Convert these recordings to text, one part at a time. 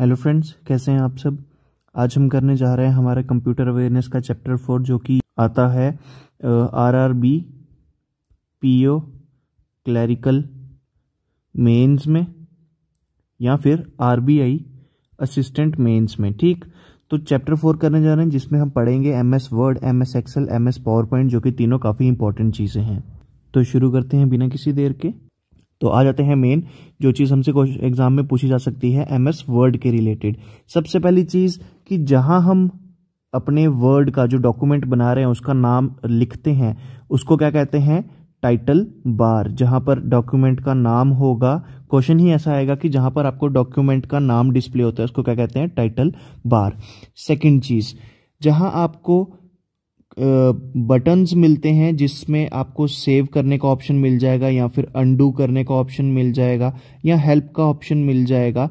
hello friends कैसे हैं आप सब आज हम करने जा रहे हैं हमारे कंप्यूटर अवेयरनेस का चैप्टर फोर जो कि आता है R R B P O clerical mains में या फिर R B I assistant mains में ठीक तो चैप्टर फोर करने जा रहे हैं जिसमें हम पढ़ेंगे MS Word MS Excel MS PowerPoint जो कि तीनों काफ़ी इंपॉर्टेंट चीज़ें हैं तो शुरू करते हैं बिना किसी देर के तो आ जाते हैं मेन जो चीज़ हमसे एग्जाम में पूछी जा सकती है एम एस वर्ड के रिलेटेड सबसे पहली चीज़ कि जहां हम अपने वर्ड का जो डॉक्यूमेंट बना रहे हैं उसका नाम लिखते हैं उसको क्या कहते हैं टाइटल बार जहां पर डॉक्यूमेंट का नाम होगा क्वेश्चन ही ऐसा आएगा कि जहां पर आपको डॉक्यूमेंट का नाम डिस्प्ले होता है उसको क्या कहते हैं टाइटल बार सेकंड चीज़ जहां आपको बटन्स मिलते हैं जिसमें आपको सेव करने का ऑप्शन मिल जाएगा या फिर अंडू करने का ऑप्शन मिल जाएगा या हेल्प का ऑप्शन मिल जाएगा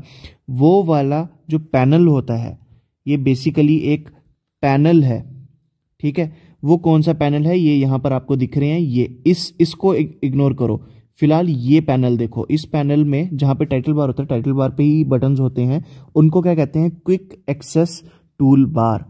वो वाला जो पैनल होता है ये बेसिकली एक पैनल है ठीक है वो कौन सा पैनल है ये यहाँ पर आपको दिख रहे हैं ये इस इसको इग्नोर करो फिलहाल ये पैनल देखो इस पैनल में जहाँ पे टाइटल बार होता है टाइटल बार पे ही बटन्स होते हैं उनको क्या कहते हैं quick access tool toolbar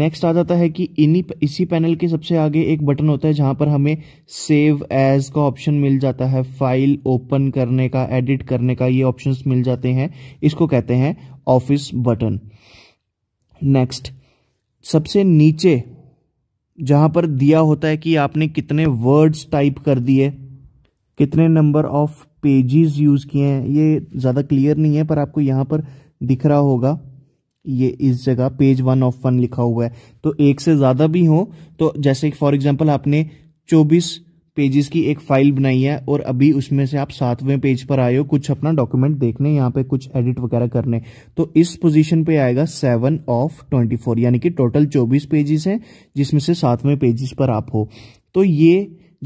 next आ जाता है कि इन्हीं इसी पैनल के सबसे आगे एक बटन होता है जहां पर हमें सेव एज का ऑप्शन मिल जाता है फाइल ओपन करने का एडिट करने का ये ऑप्शंस मिल जाते हैं इसको कहते हैं ऑफिस बटन नेक्स्ट सबसे नीचे जहां पर दिया होता है कि आपने कितने वर्ड्स टाइप कर दिए कितने नंबर ऑफ पेजेस यूज़ किए हैं ये ज़्यादा क्लियर नहीं है पर आपको यहाँ पर दिख रहा होगा ये इस जगह पेज वन ऑफ वन लिखा हुआ है तो एक से ज़्यादा भी हो तो जैसे फॉर एग्जाम्पल आपने चौबीस पेजेस की एक फाइल बनाई है और अभी उसमें से आप सातवें पेज पर आए हो कुछ अपना डॉक्यूमेंट देखने यहाँ पे कुछ एडिट वगैरह करने तो इस पोजीशन पे आएगा सेवन ऑफ ट्वेंटी फोर यानी कि टोटल चौबीस पेजेस हैं जिसमें से सातवें पेजेस पर आप हो तो ये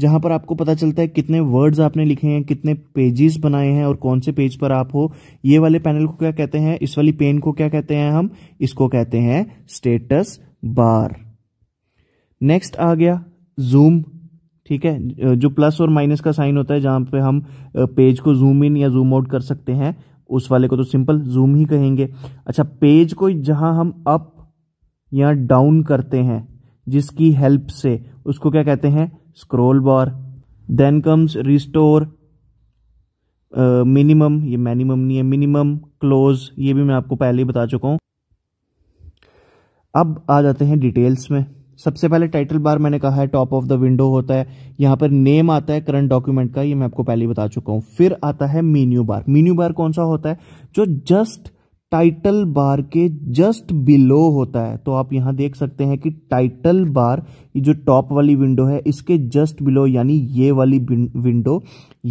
जहां पर आपको पता चलता है कितने वर्ड्स आपने लिखे हैं कितने पेजेस बनाए हैं और कौन से पेज पर आप हो ये वाले पैनल को क्या कहते हैं इस वाली पेन को क्या कहते हैं हम इसको कहते हैं स्टेटस बार नेक्स्ट आ गया जूम ठीक है जो प्लस और माइनस का साइन होता है जहां पे हम पेज को जूम इन या जूम आउट कर सकते हैं उस वाले को तो सिंपल जूम ही कहेंगे अच्छा पेज को जहां हम अप या डाउन करते हैं जिसकी हेल्प से उसको क्या कहते हैं scroll bar then comes restore minimum ये मिनिमम नहीं है मिनिमम क्लोज ये भी मैं आपको पहले ही बता चुका हूँ अब आ जाते हैं डिटेल्स में सबसे पहले टाइटल बार मैंने कहा है टॉप ऑफ द विंडो होता है यहां पर नेम आता है करंट डॉक्यूमेंट का ये मैं आपको पहले ही बता चुका हूं फिर आता है मीन्यू बार मीन्यू बार कौन सा होता है जो जस्ट टाइटल बार के जस्ट बिलो होता है तो आप यहां देख सकते हैं कि टाइटल बार ये जो टॉप वाली विंडो है इसके जस्ट बिलो यानी ये वाली विंडो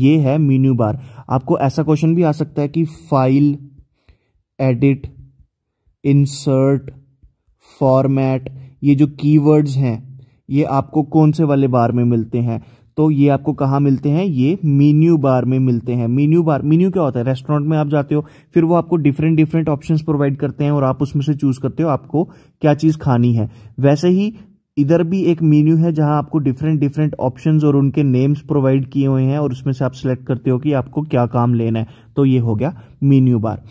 ये है मीन्यू बार आपको ऐसा क्वेश्चन भी आ सकता है कि फाइल एडिट इंसर्ट फॉर्मेट ये जो कीवर्ड्स हैं ये आपको कौन से वाले बार में मिलते हैं तो ये आपको कहाँ मिलते हैं ये मेन्यू बार में मिलते हैं मेन्यू बार मेन्यू क्या होता है रेस्टोरेंट में आप जाते हो फिर वो आपको डिफरेंट डिफरेंट ऑप्शंस प्रोवाइड करते हैं और आप उसमें से चूज करते हो आपको क्या चीज़ खानी है वैसे ही इधर भी एक मेन्यू है जहां आपको डिफरेंट डिफरेंट ऑप्शन और उनके नेम्स प्रोवाइड किए हुए हैं और उसमें से आप सिलेक्ट करते हो कि आपको क्या काम लेना है तो ये हो गया menu bar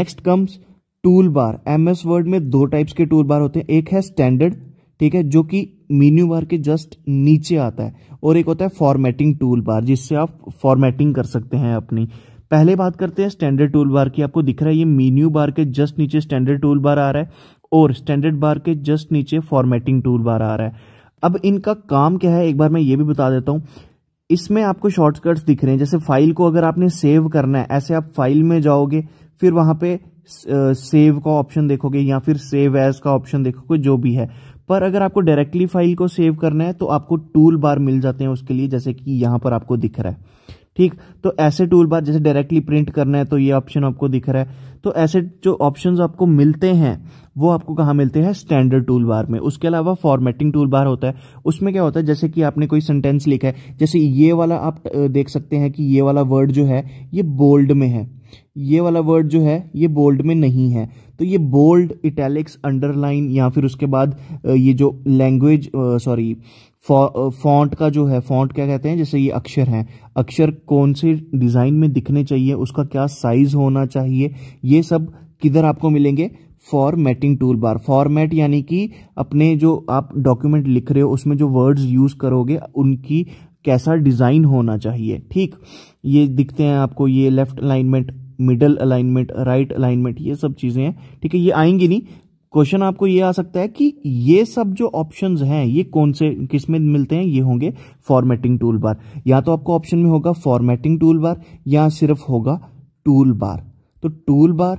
next comes toolbar M Word में दो टाइप्स के टूल बार होते हैं एक है स्टैंडर्ड ठीक है जो कि मीन्यू बार के जस्ट नीचे आता है और एक होता है फॉर्मेटिंग टूल बार जिससे आप फॉर्मेटिंग कर सकते हैं अपनी पहले बात करते हैं स्टैंडर्ड टूल बार की आपको दिख रहा है ये मीन्यू बार के जस्ट नीचे स्टैंडर्ड टूल बार आ रहा है और स्टैंडर्ड बार के जस्ट नीचे फॉर्मेटिंग टूल बार आ रहा है अब इनका काम क्या है एक बार मैं ये भी बता देता हूँ इसमें आपको शॉर्टकट्स दिख रहे हैं जैसे फाइल को अगर आपने सेव करना है ऐसे आप फाइल में जाओगे फिर वहां पे सेव का ऑप्शन देखोगे या फिर सेव एज का ऑप्शन देखोगे जो भी है पर अगर आपको डायरेक्टली फाइल को सेव करना है तो आपको टूल बार मिल जाते हैं उसके लिए जैसे कि यहाँ पर आपको दिख रहा है ठीक तो ऐसे टूल बार जैसे डायरेक्टली प्रिंट करना है तो ये ऑप्शन आपको दिख रहा है तो ऐसे जो ऑप्शन आपको मिलते हैं वो आपको कहाँ मिलते हैं स्टैंडर्ड टूल बार में उसके अलावा फॉर्मेटिंग टूल बार होता है उसमें क्या होता है जैसे कि आपने कोई सेंटेंस लिखा है जैसे ये वाला आप देख सकते हैं कि ये वाला वर्ड जो है ये बोल्ड में है ये वाला वर्ड जो है ये बोल्ड में नहीं है तो ये बोल्ड इटैलिक्स अंडरलाइन या फिर उसके बाद ये जो लैंग्वेज सॉरी फॉन्ट का जो है फॉन्ट क्या कहते हैं जैसे ये अक्षर हैं अक्षर कौन से डिज़ाइन में दिखने चाहिए उसका क्या साइज होना चाहिए ये सब किधर आपको मिलेंगे फॉर्मेटिंग टूल बार फॉर्मेट यानी कि अपने जो आप डॉक्यूमेंट लिख रहे हो उसमें जो वर्ड्स यूज़ करोगे उनकी कैसा डिज़ाइन होना चाहिए ठीक ये दिखते हैं आपको ये left alignment middle alignment right alignment ये सब चीज़ें हैं ठीक है ये आएंगी नहीं क्वेश्चन आपको ये आ सकता है कि ये सब जो ऑप्शंस हैं ये कौन से किस में मिलते हैं ये होंगे फॉर्मेटिंग टूल बार या तो आपको ऑप्शन में होगा फॉर्मेटिंग टूल बार या सिर्फ होगा टूल बार तो टूल बार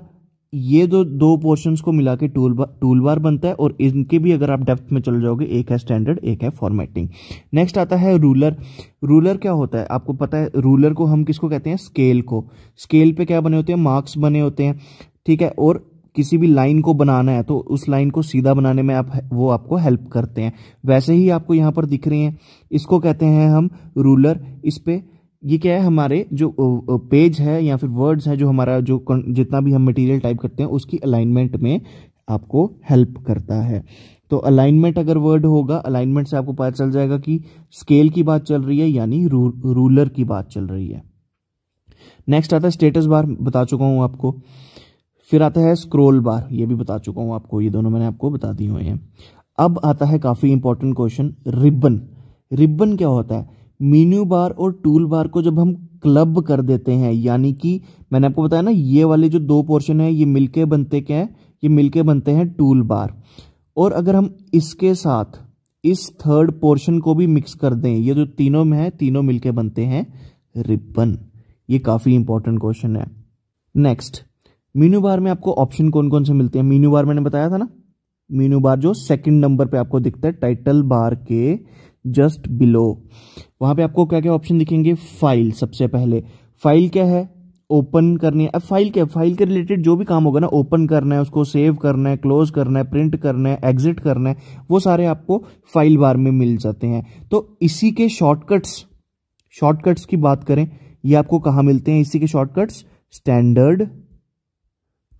ये दो दो पोर्शंस को मिला के टूल बार टूल बार बनता है और इनके भी अगर आप डेप्थ में चले जाओगे एक है स्टैंडर्ड एक है फॉर्मेटिंग नेक्स्ट आता है रूलर रूलर क्या होता है आपको पता है रूलर को हम किसको कहते हैं स्केल को स्केल पे क्या बने होते हैं मार्क्स बने होते हैं ठीक है और किसी भी लाइन को बनाना है तो उस लाइन को सीधा बनाने में आप वो आपको हेल्प करते हैं वैसे ही आपको यहाँ पर दिख रही हैं इसको कहते हैं हम रूलर इस पर ये क्या है हमारे जो पेज है या फिर वर्ड्स है जो हमारा जो जितना भी हम मटेरियल टाइप करते हैं उसकी अलाइनमेंट में आपको हेल्प करता है तो अलाइनमेंट अगर वर्ड होगा अलाइनमेंट से आपको पता चल जाएगा कि स्केल की बात चल रही है यानी रू, रूलर की बात चल रही है नेक्स्ट आता है स्टेटस बार बता चुका हूँ आपको फिर आता है स्क्रोल बार ये भी बता चुका हूँ आपको ये दोनों मैंने आपको बता दिए हुए हैं अब आता है काफ़ी इंपॉर्टेंट क्वेश्चन रिबन रिबन क्या होता है मीन्यू बार और टूल बार को जब हम क्लब कर देते हैं यानी कि मैंने आपको बताया ना ये वाले जो दो पोर्शन है ये मिलके बनते क्या है ये मिलके बनते हैं टूल बार और अगर हम इसके साथ इस थर्ड पोर्शन को भी मिक्स कर दें ये जो तीनों में है तीनों मिलके बनते हैं रिबन ये काफ़ी इंपॉर्टेंट क्वेश्चन है नेक्स्ट मीनू बार में आपको ऑप्शन कौन कौन से मिलते हैं मीनू बार मैंने बताया था ना मीनू बार जो सेकंड नंबर पे आपको दिखता है टाइटल बार के जस्ट बिलो वहां पे आपको क्या क्या ऑप्शन दिखेंगे फाइल सबसे पहले फाइल क्या है ओपन करनी है अब फाइल क्या है फाइल के रिलेटेड जो भी काम होगा ना ओपन करना है उसको सेव करना है क्लोज करना है प्रिंट करना है एग्जिट करना है वो सारे आपको फाइल बार में मिल जाते हैं तो इसी के शॉर्टकट्स शॉर्टकट्स की बात करें ये आपको कहा मिलते हैं इसी के शॉर्टकट्स स्टैंडर्ड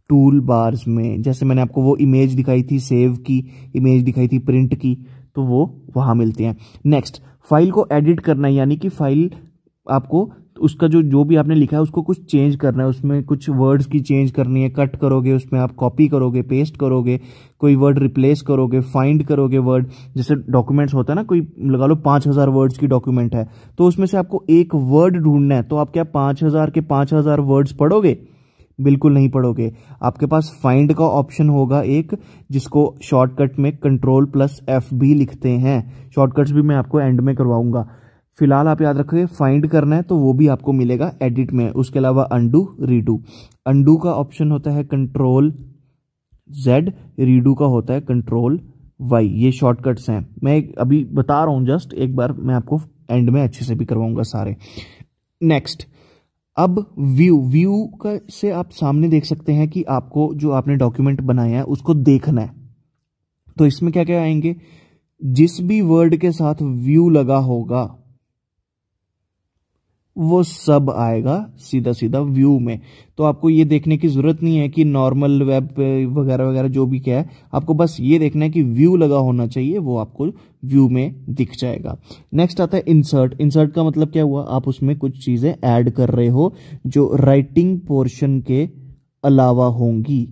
टूल बार्स में जैसे मैंने आपको वो इमेज दिखाई थी सेव की इमेज दिखाई थी प्रिंट की तो वो वहाँ मिलते हैं नेक्स्ट फाइल को एडिट करना है यानी कि फाइल आपको उसका जो जो भी आपने लिखा है उसको कुछ चेंज करना है उसमें कुछ वर्ड्स की चेंज करनी है कट करोगे उसमें आप कॉपी करोगे पेस्ट करोगे कोई वर्ड रिप्लेस करोगे फाइंड करोगे वर्ड जैसे डॉक्यूमेंट्स होता है ना कोई लगा लो पाँच हज़ार वर्ड्स की डॉक्यूमेंट है तो उसमें से आपको एक वर्ड ढूंढना है तो आप क्या पाँच हज़ार के पाँच हज़ार वर्ड्स पढ़ोगे बिल्कुल नहीं पढ़ोगे आपके पास फाइंड का ऑप्शन होगा एक जिसको शॉर्टकट में कंट्रोल प्लस एफ भी लिखते हैं शॉर्टकट्स भी मैं आपको एंड में करवाऊंगा फिलहाल आप याद रखोगे फाइंड करना है तो वो भी आपको मिलेगा एडिट में उसके अलावा अंडू रीडू अंडू का ऑप्शन होता है कंट्रोल जेड रीडू का होता है कंट्रोल वाई ये शॉर्टकट्स हैं मैं अभी बता रहा हूँ जस्ट एक बार मैं आपको एंड में अच्छे से भी करवाऊंगा सारे नेक्स्ट अब व्यू व्यू का से आप सामने देख सकते हैं कि आपको जो आपने डॉक्यूमेंट बनाया है उसको देखना है तो इसमें क्या क्या आएंगे जिस भी वर्ड के साथ व्यू लगा होगा वो सब आएगा सीधा सीधा व्यू में तो आपको ये देखने की ज़रूरत नहीं है कि नॉर्मल वेब वगैरह वगैरह जो भी क्या है आपको बस ये देखना है कि व्यू लगा होना चाहिए वो आपको व्यू में दिख जाएगा नेक्स्ट आता है इंसर्ट इंसर्ट का मतलब क्या हुआ आप उसमें कुछ चीज़ें ऐड कर रहे हो जो राइटिंग पोर्शन के अलावा होंगी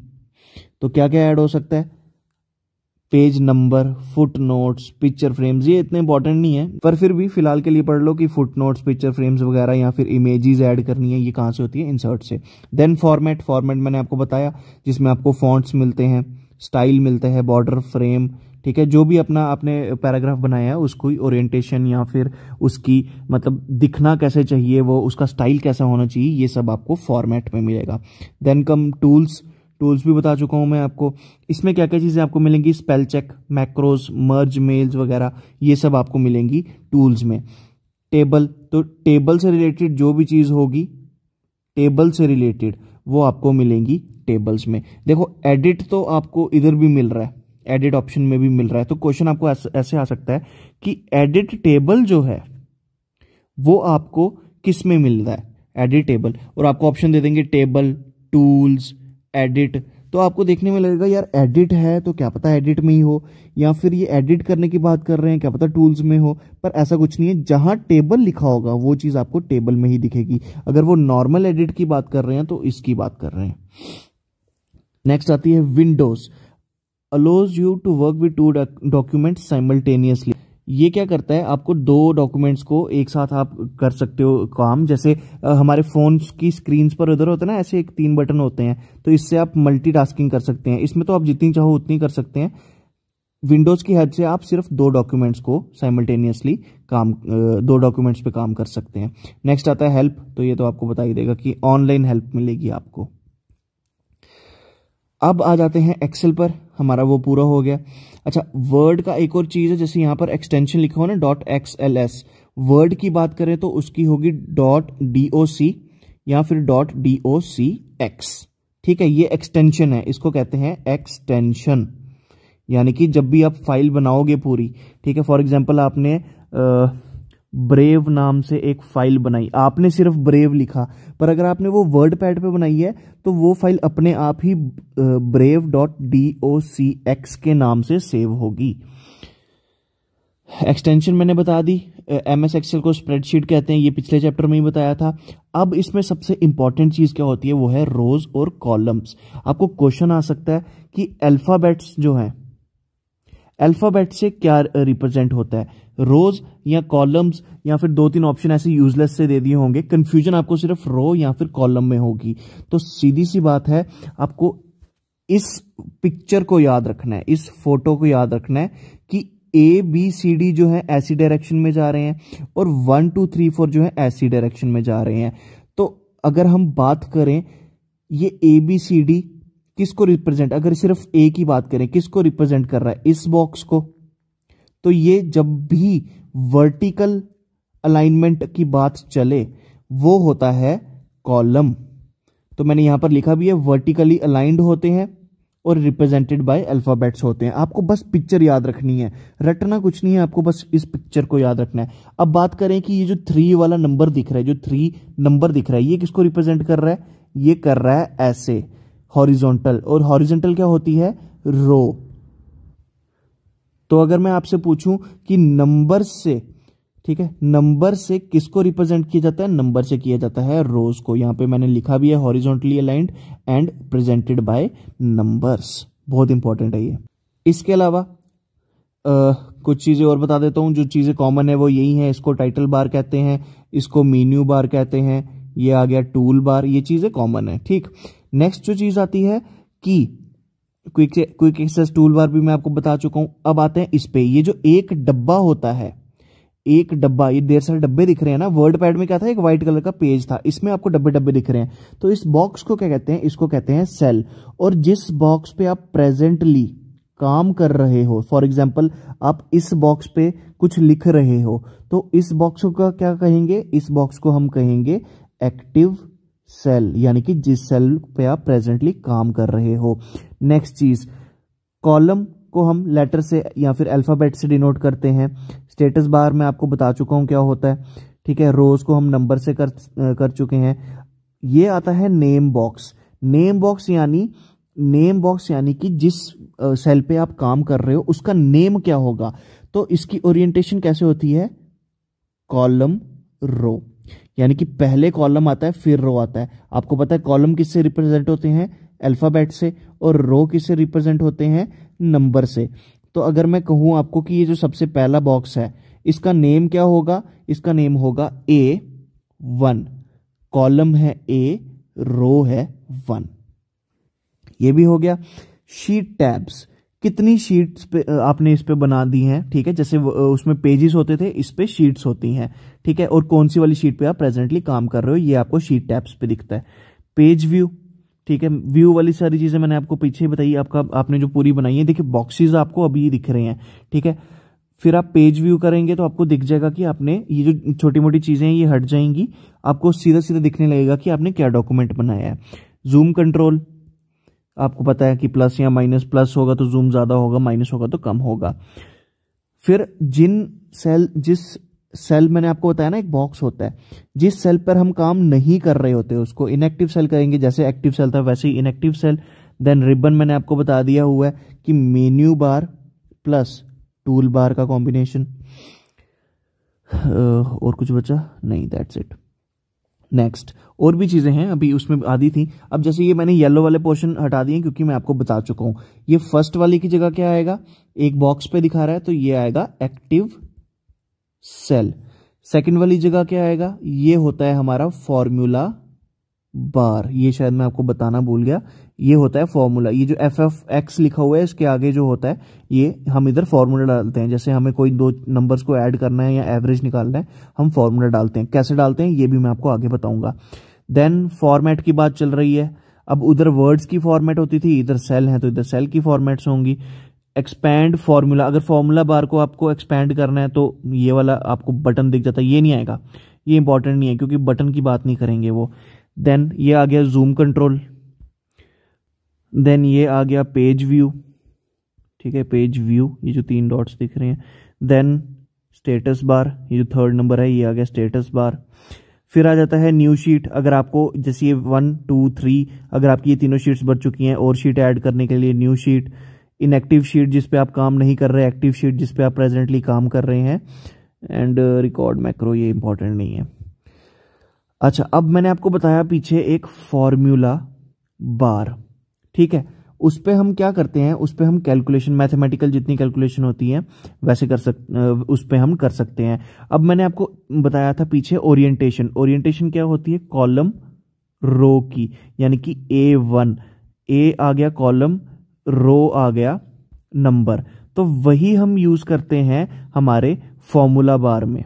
तो क्या क्या ऐड हो सकता है page number footnotes picture frames ये इतने इंपॉर्टेंट नहीं है पर फिर भी फिलहाल के लिए पढ़ लो कि फुट नोट्स पिक्चर फ्रेम्स वगैरह या फिर इमेजेस ऐड करनी है ये कहाँ से होती है इंसर्ट से देन फॉर्मेट फॉर्मेट मैंने आपको बताया जिसमें आपको फॉन्ट्स मिलते हैं स्टाइल मिलते हैं बॉर्डर फ्रेम ठीक है जो भी अपना आपने पैराग्राफ बनाया है उसको ओरिएंटेशन या फिर उसकी मतलब दिखना कैसे चाहिए वो उसका स्टाइल कैसा होना चाहिए ये सब आपको फॉर्मेट में मिलेगा देन कम टूल्स टूल्स भी बता चुका हूँ मैं आपको इसमें क्या क्या चीज़ें आपको मिलेंगी spell check macros merge mails वगैरह ये सब आपको मिलेंगी टूल्स में टेबल तो टेबल से रिलेटेड जो भी चीज़ होगी टेबल से रिलेटेड वो आपको मिलेंगी टेबल्स में देखो एडिट तो आपको इधर भी मिल रहा है एडिट ऑप्शन में भी मिल रहा है तो क्वेश्चन आपको ऐसे आ सकता है कि एडिट टेबल जो है वो आपको किस में मिल रहा है एडिट टेबल और आपको ऑप्शन दे देंगे टेबल टूल्स एडिट तो आपको देखने में लगेगा यार एडिट है तो क्या पता एडिट में ही हो या फिर ये एडिट करने की बात कर रहे हैं क्या पता टूल्स में हो पर ऐसा कुछ नहीं है जहां टेबल लिखा होगा वो चीज़ आपको टेबल में ही दिखेगी अगर वो नॉर्मल एडिट की बात कर रहे हैं तो इसकी बात कर रहे हैं नेक्स्ट आती है Windows allows you to work with two document simultaneously ये क्या करता है आपको दो डॉक्यूमेंट्स को एक साथ आप कर सकते हो काम जैसे हमारे फ़ोन्स की स्क्रीन्स पर उधर होता है ना ऐसे एक तीन बटन होते हैं तो इससे आप मल्टीटास्किंग कर सकते हैं इसमें तो आप जितनी चाहो उतनी कर सकते हैं विंडोज़ की हेल्प से आप सिर्फ दो डॉक्यूमेंट्स को साइमल्टेनियसली काम दो डॉक्यूमेंट्स पे काम कर सकते हैं नेक्स्ट आता है हेल्प तो ये तो आपको बता ही देगा कि ऑनलाइन हेल्प मिलेगी आपको अब आ जाते हैं एक्सेल पर हमारा वो पूरा हो गया अच्छा वर्ड का एक और चीज़ है जैसे यहां पर एक्सटेंशन लिखा हो ना dot X L S Word की बात करें तो उसकी होगी डॉट डी ओ सी या फिर dot D O C X ठीक है ये एक्सटेंशन है इसको कहते हैं एक्सटेंशन यानी कि जब भी आप फाइल बनाओगे पूरी ठीक है फॉर एग्जाम्पल आपने आ, ब्रेव नाम से एक फाइल बनाई आपने सिर्फ ब्रेव लिखा पर अगर आपने वो वर्ड पैड पर बनाई है तो वो फाइल अपने आप ही brave dot D O C X के नाम से सेव होगी एक्सटेंशन मैंने बता दी एम एस एक्सएल को स्प्रेडशीट कहते हैं ये पिछले चैप्टर में ही बताया था अब इसमें सबसे इंपॉर्टेंट चीज़ क्या होती है वो है रोज और कॉलम्स आपको क्वेश्चन आ सकता है कि अल्फ़ाबेट्स जो है अल्फ़ाबेट से क्या रिप्रेजेंट होता है रोज या कॉलम्स या फिर दो तीन ऑप्शन ऐसे यूजलेस से दे दिए होंगे कंफ्यूजन आपको सिर्फ रो या फिर कॉलम में होगी तो सीधी सी बात है आपको इस पिक्चर को याद रखना है इस फोटो को याद रखना है कि ए बी सी डी जो है ऐसी डायरेक्शन में जा रहे हैं और वन टू थ्री फोर जो है ऐसी डायरेक्शन में जा रहे हैं तो अगर हम बात करें ये ए बी सी डी किसको रिप्रेजेंट अगर सिर्फ ए की बात करें किसको रिप्रेजेंट कर रहा है इस बॉक्स को तो ये जब भी वर्टिकल अलाइनमेंट की बात चले वो होता है कॉलम तो मैंने यहां पर लिखा भी है वर्टिकली अलाइंड होते हैं और रिप्रेजेंटेड बाय अल्फाबेट्स होते हैं आपको बस पिक्चर याद रखनी है रटना कुछ नहीं है आपको बस इस पिक्चर को याद रखना है अब बात करें कि ये जो थ्री वाला नंबर दिख रहा है जो थ्री नंबर दिख रहा है ये किसको रिप्रेजेंट कर रहा है ये कर रहा है ऐसे हॉरिजॉन्टल और हॉरिजॉन्टल क्या होती है रो तो अगर मैं आपसे पूछूं कि नंबर से ठीक है नंबर से किसको रिप्रेजेंट किया जाता है नंबर से किया जाता है रोज को यहां पे मैंने लिखा भी है horizontally aligned and presented by numbers बहुत इंपॉर्टेंट है ये इसके अलावा कुछ चीज़ें और बता देता हूं जो चीज़ें कॉमन है वो यही है इसको टाइटल बार कहते हैं इसको मीन्यू बार कहते हैं ये आ गया टूल बार ये चीज़ें कॉमन है ठीक नेक्स्ट जो चीज़ आती है की quick quick access tool toolbar भी मैं आपको बता चुका हूं अब आते हैं इस पे ये जो एक डब्बा होता है एक डब्बा ये देर सारे डब्बे दिख रहे हैं ना वर्ड पैड में क्या था एक व्हाइट कलर का पेज था इसमें आपको डब्बे डब्बे दिख रहे हैं तो इस बॉक्स को क्या कहते हैं इसको कहते हैं सेल और जिस बॉक्स पे आप प्रेजेंटली काम कर रहे हो फॉर एग्जाम्पल आप इस बॉक्स पे कुछ लिख रहे हो तो इस बॉक्स का क्या कहेंगे इस बॉक्स को हम कहेंगे एक्टिव सेल यानी कि जिस सेल पे आप प्रेजेंटली काम कर रहे हो नेक्स्ट चीज कॉलम को हम लेटर से या फिर अल्फ़ाबेट से डिनोट करते हैं स्टेटस बार में आपको बता चुका हूं क्या होता है ठीक है रोज़ को हम नंबर से कर कर चुके हैं ये आता है नेम बॉक्स नेम बॉक्स यानी नेम बॉक्स यानी कि जिस सेल पे आप काम कर रहे हो उसका नेम क्या होगा तो इसकी ओरिएंटेशन कैसे होती है कॉलम रो यानी कि पहले कॉलम आता है फिर रो आता है आपको पता है कॉलम किससे रिप्रेजेंट होते हैं अल्फ़ाबेट से और रो किससे रिप्रेजेंट होते हैं नंबर से तो अगर मैं कहूं आपको कि ये जो सबसे पहला बॉक्स है इसका नेम क्या होगा इसका नेम होगा ए वन कॉलम है ए रो है वन ये भी हो गया शीट टैब्स कितनी शीट्स पे आपने इस पे बना दी हैं ठीक है जैसे उसमें पेजेस होते थे इस पे शीट्स होती हैं ठीक है और कौन सी वाली शीट पे आप प्रेजेंटली काम कर रहे हो ये आपको शीट टैब्स पे दिखता है पेज व्यू ठीक है व्यू वाली सारी चीजें मैंने आपको पीछे बताई आपका आपने जो पूरी बनाई है देखिए बॉक्सेज आपको अभी दिख रहे हैं ठीक है फिर आप पेज व्यू करेंगे तो आपको दिख जाएगा कि आपने ये जो छोटी मोटी चीजें हैं ये हट जाएंगी आपको सीधा सीधा दिखने लगेगा कि आपने क्या डॉक्यूमेंट बनाया है जूम कंट्रोल आपको पता है कि प्लस या माइनस प्लस होगा तो जूम ज़्यादा होगा माइनस होगा तो कम होगा फिर जिन सेल जिस सेल मैंने आपको बताया ना एक बॉक्स होता है जिस सेल पर हम काम नहीं कर रहे होते उसको इनएक्टिव सेल करेंगे जैसे एक्टिव सेल था वैसे ही इनएक्टिव सेल देन रिबन मैंने आपको बता दिया हुआ है कि menu bar plus toolbar का कॉम्बिनेशन और कुछ बचा नहीं दैट्स इट नेक्स्ट और भी चीज़ें हैं अभी उसमें आधी थी अब जैसे ये मैंने येलो वाले पोर्शन हटा दिए क्योंकि मैं आपको बता चुका हूं ये फर्स्ट वाली की जगह क्या आएगा एक बॉक्स पे दिखा रहा है तो ये आएगा एक्टिव सेल सेकेंड वाली जगह क्या आएगा ये होता है हमारा फॉर्मूला बार ये शायद मैं आपको बताना भूल गया ये होता है फॉर्मूला ये जो एफ एफ एक्स लिखा हुआ है इसके आगे जो होता है ये हम इधर फॉर्मूला डालते हैं जैसे हमें कोई दो नंबर्स को ऐड करना है या एवरेज निकालना है हम फॉर्मूला डालते हैं कैसे डालते हैं ये भी मैं आपको आगे बताऊंगा देन फॉर्मेट की बात चल रही है अब उधर वर्ड्स की फॉर्मेट होती थी इधर सेल है तो इधर सेल की फॉर्मेट्स होंगी एक्सपैंड फॉर्मूला अगर फॉर्मूला बार को आपको एक्सपैंड करना है तो ये वाला आपको बटन दिख जाता है ये नहीं आएगा ये इंपॉर्टेंट नहीं है क्योंकि बटन की बात नहीं करेंगे वो देन ये आ गया जूम कंट्रोल देन ये आ गया पेज व्यू ठीक है पेज व्यू ये जो तीन डॉट्स दिख रहे हैं देन स्टेटस बार ये जो थर्ड नंबर है ये आ गया स्टेटस बार फिर आ जाता है न्यू शीट अगर आपको जैसे ये वन टू थ्री अगर आपकी ये तीनों शीट्स बढ़ चुकी हैं और शीट ऐड करने के लिए न्यू शीट इनएक्टिव शीट जिस पे आप काम नहीं कर रहे एक्टिव शीट जिस पे आप प्रेजेंटली काम कर रहे हैं एंड रिकॉर्ड मैक्रो ये इंपॉर्टेंट नहीं है अच्छा अब मैंने आपको बताया पीछे एक फॉर्मूला बार ठीक है उस पर हम क्या करते हैं उस पर हम कैलकुलेशन मैथमेटिकल जितनी कैलकुलेशन होती है वैसे कर सक उस पर हम कर सकते हैं अब मैंने आपको बताया था पीछे ओरिएंटेशन ओरिएंटेशन क्या होती है कॉलम रो की यानी कि ए वन ए आ गया कॉलम रो आ गया नंबर तो वही हम यूज करते हैं हमारे फॉर्मूला बार में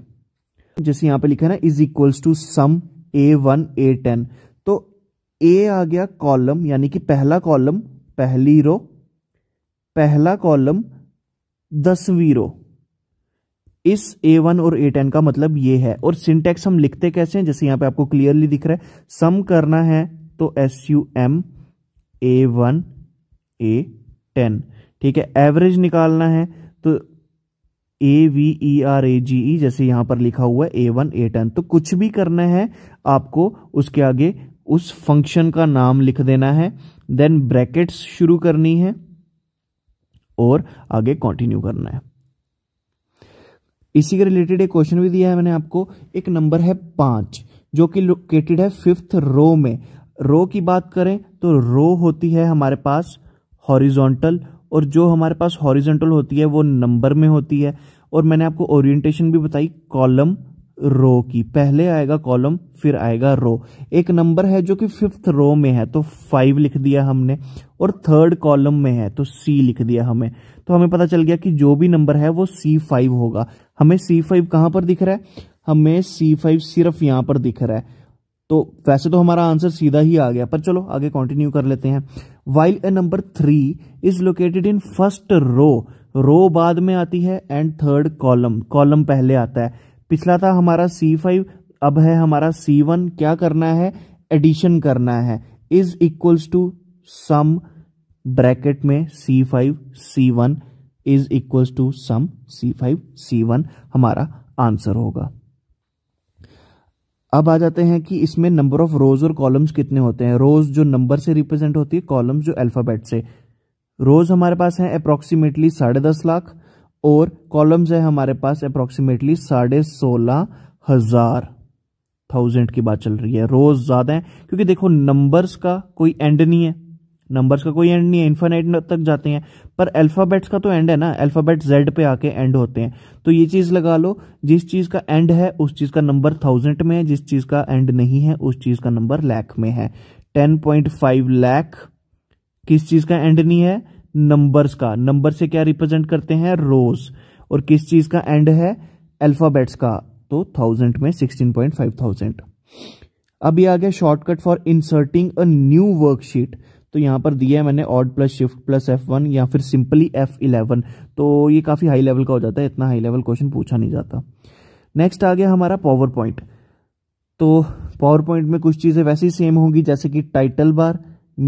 जैसे यहां पे लिखा है ना is equals to sum A one A ten A आ गया कॉलम यानी कि पहला कॉलम पहली रो पहला कॉलम दसवीं रो इस वन और टेन का मतलब ये है और सिंटेक्स हम लिखते कैसे हैं जैसे यहां पे आपको क्लियरली दिख रहा है सम करना है तो S U M A one A ten ठीक है एवरेज निकालना है तो A V E R A जी ई जैसे यहां पर लिखा हुआ है ए वन ए टेन तो कुछ भी करना है आपको उसके आगे उस फंक्शन का नाम लिख देना है देन ब्रैकेट्स शुरू करनी है और आगे कंटिन्यू करना है इसी के रिलेटेड एक क्वेश्चन भी दिया है मैंने आपको एक नंबर है पांच जो कि लोकेटेड है फिफ्थ रो में रो की बात करें तो रो होती है हमारे पास हॉरिजॉन्टल और जो हमारे पास हॉरिजॉन्टल होती है वो नंबर में होती है और मैंने आपको ओरिएंटेशन भी बताई कॉलम रो की पहले आएगा कॉलम फिर आएगा रो एक नंबर है जो कि फिफ्थ रो में है तो फाइव लिख दिया हमने और थर्ड कॉलम में है तो सी लिख दिया हमें तो हमें पता चल गया कि जो भी नंबर है वो सी फाइव होगा हमें सी फाइव कहां पर दिख रहा है हमें सी फाइव सिर्फ यहां पर दिख रहा है तो वैसे तो हमारा आंसर सीधा ही आ गया पर चलो आगे कंटिन्यू कर लेते हैं while A number three is located in first row row बाद में आती है एंड थर्ड कॉलम कॉलम पहले आता है पिछला था हमारा सी फाइव अब है हमारा सी वन क्या करना है एडिशन करना है is equals to sum bracket में C five C one is equals to sum C five C one हमारा आंसर होगा अब आ जाते हैं कि इसमें नंबर ऑफ रोज और कॉलम्स कितने होते हैं रोज जो नंबर से रिप्रेजेंट होती है कॉलम्स जो अल्फाबेट से रोज हमारे पास है अप्रोक्सीमेटली साढ़े दस लाख और कॉलम्स है हमारे पास अप्रोक्सीमेटली साढ़े सोलह हजार थाउजेंड की बात चल रही है रोज ज्यादा है क्योंकि देखो नंबर्स का कोई एंड नहीं है नंबर्स का कोई एंड नहीं है इन्फानाइट तक जाते हैं पर अल्फ़ाबेट्स का तो एंड है ना अल्फ़ाबेट जेड पे आके एंड होते हैं तो ये चीज़ लगा लो जिस चीज़ का एंड है उस चीज़ का नंबर थाउजेंड में है जिस चीज़ का एंड नहीं है उस चीज़ का नंबर लैख में है टेन पॉइंट फाइव लैख किस चीज़ का एंड नहीं है नंबर्स का नंबर से क्या रिप्रेजेंट करते हैं रोज और किस चीज का एंड है अल्फाबेट्स का तो थाउजेंड में सिक्सटीन पॉइंट फाइव थाउजेंड अब यह आ गया shortcut for inserting a new worksheet तो यहां पर दिया है मैंने alt plus shift plus F one या फिर सिंपली एफ इलेवन तो ये काफ़ी हाई लेवल का हो जाता है इतना हाई लेवल क्वेश्चन पूछा नहीं जाता नेक्स्ट आ गया हमारा पावर पॉइंट तो पावर पॉइंट में कुछ चीज़ें वैसी सेम होंगी जैसे कि title bar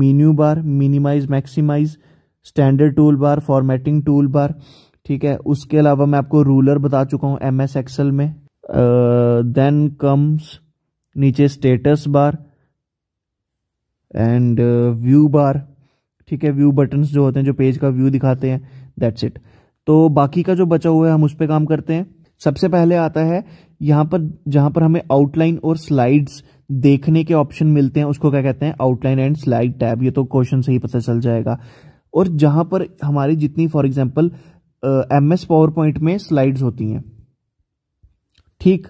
menu bar minimize maximize standard toolbar formatting toolbar ठीक है उसके अलावा मैं आपको रूलर बता चुका हूँ एम एस एक्सल में देन कम्स नीचे status bar and view bar ठीक है व्यू बटन्स जो होते हैं जो पेज का व्यू दिखाते हैं दैट्स इट तो बाकी का जो बचा हुआ है हम उस पर काम करते हैं सबसे पहले आता है यहां पर जहां पर हमें आउटलाइन और स्लाइड्स देखने के ऑप्शन मिलते हैं उसको क्या कहते हैं आउटलाइन एंड स्लाइड टैब ये तो क्वेश्चन से ही पता चल जाएगा और जहां पर हमारी जितनी for example M S PowerPoint में स्लाइड्स होती हैं ठीक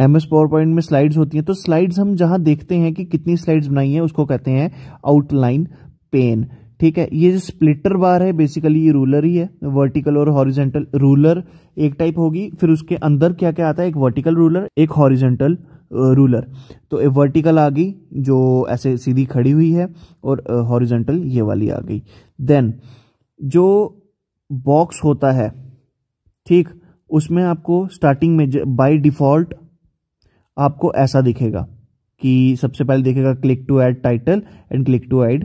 एम एस पावर पॉइंट में स्लाइड्स होती हैं तो स्लाइड्स हम जहां देखते हैं कि कितनी स्लाइड्स बनाई हैं उसको कहते हैं आउटलाइन पेन ठीक है ये जो स्प्लिटर बार है बेसिकली ये रूलर ही है वर्टिकल और हॉरिजेंटल रूलर एक टाइप होगी फिर उसके अंदर क्या क्या आता है एक वर्टिकल रूलर एक हॉरिजेंटल रूलर तो ए वर्टिकल आ गई जो ऐसे सीधी खड़ी हुई है और हॉरिजेंटल ये वाली आ गई देन जो बॉक्स होता है ठीक उसमें आपको स्टार्टिंग में बाय डिफॉल्ट आपको ऐसा दिखेगा कि सबसे पहले देखेगा click to add title and click to add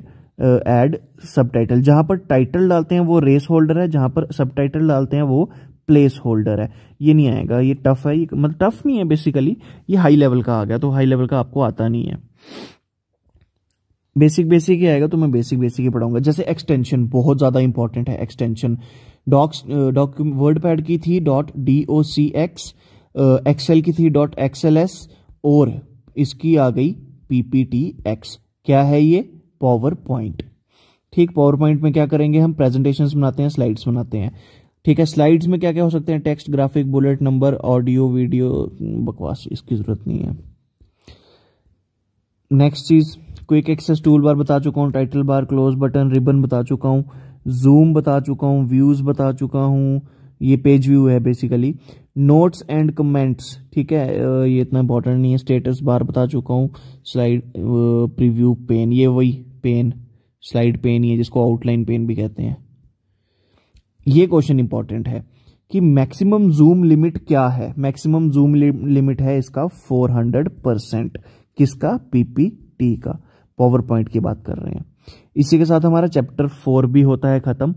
add subtitle जहां पर टाइटल डालते हैं वो रेस होल्डर है जहां पर सब टाइटल डालते हैं वो प्लेस होल्डर है ये नहीं आएगा ये टफ है ये मतलब टफ नहीं है बेसिकली ये हाई लेवल का आ गया तो हाई लेवल का आपको आता नहीं है बेसिक बेसिक ही आएगा तो मैं बेसिक बेसिक ही पढ़ाऊंगा जैसे एक्सटेंशन बहुत ज़्यादा इंपॉर्टेंट है extension docs document WordPad की थी dot D O C X XL की थी डॉट एक्सएल एस और इसकी आ गई पीपीटी एक्स क्या है ये पावर पॉइंट ठीक पावर पॉइंट में क्या करेंगे हम प्रेजेंटेशन बनाते हैं स्लाइड्स बनाते हैं ठीक है स्लाइड्स में क्या क्या हो सकते हैं text graphic bullet number audio video बकवास इसकी ज़रूरत नहीं है नेक्स्ट चीज़ क्विक एक्सेस टूल बार बता चुका हूँ title bar close button ribbon बता चुका हूं जूम बता चुका हूं व्यूज़ बता चुका हूं ये पेज व्यू है बेसिकली नोट्स एंड कमेंट्स ठीक है ये इतना इंपॉर्टेंट नहीं है स्टेटस बार बता चुका हूँ स्लाइड प्रीव्यू पेन ये वही पेन स्लाइड पेन ही है जिसको आउटलाइन पेन भी कहते हैं ये क्वेश्चन इंपॉर्टेंट है कि मैक्सिमम जूम लिमिट क्या है मैक्सिमम जूम लिमिट है इसका 400 परसेंट किसका पीपीटी का पावर पॉइंट की बात कर रहे हैं इसी के साथ हमारा चैप्टर फोर भी होता है खत्म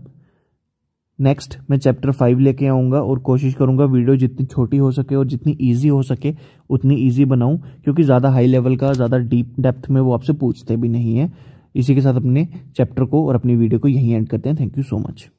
नेक्स्ट मैं चैप्टर फाइव लेके आऊंगा और कोशिश करूंगा वीडियो जितनी छोटी हो सके और जितनी ईजी हो सके उतनी ईजी बनाऊं क्योंकि ज़्यादा हाई लेवल का ज़्यादा डीप डेप्थ में वो आपसे पूछते भी नहीं है इसी के साथ अपने चैप्टर को और अपनी वीडियो को यहीं एंड करते हैं थैंक यू सो मच